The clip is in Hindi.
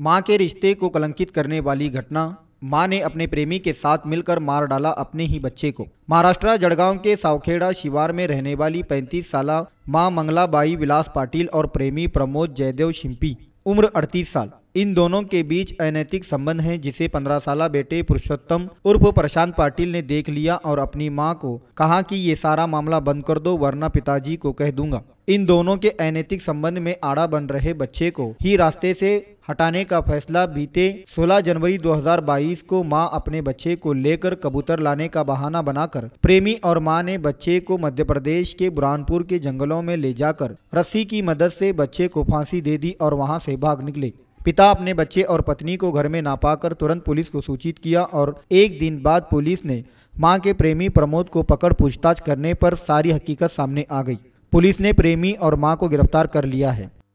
माँ के रिश्ते को कलंकित करने वाली घटना मां ने अपने प्रेमी के साथ मिलकर मार डाला अपने ही बच्चे को महाराष्ट्र जड़गांव के सावखेड़ा शिवार में रहने वाली 35 साल मां मंगलाबाई विलास पाटिल और प्रेमी प्रमोद जयदेव शिंपी उम्र 38 साल इन दोनों के बीच अनैतिक संबंध है जिसे पंद्रह साल बेटे पुरुषोत्तम उर्फ प्रशांत पाटिल ने देख लिया और अपनी माँ को कहा कि ये सारा मामला बंद कर दो वरना पिताजी को कह दूंगा इन दोनों के अनैतिक संबंध में आड़ा बन रहे बच्चे को ही रास्ते से हटाने का फैसला बीते 16 जनवरी 2022 को मां अपने बच्चे को लेकर कबूतर लाने का बहाना बनाकर प्रेमी और मां ने बच्चे को मध्य प्रदेश के बुरानपुर के जंगलों में ले जाकर रस्सी की मदद से बच्चे को फांसी दे दी और वहां से भाग निकले पिता अपने बच्चे और पत्नी को घर में ना पाकर तुरंत पुलिस को सूचित किया और एक दिन बाद पुलिस ने मां के प्रेमी प्रमोद को पकड़ पूछताछ करने पर सारी हकीकत सामने आ गई पुलिस ने प्रेमी और मां को गिरफ्तार कर लिया है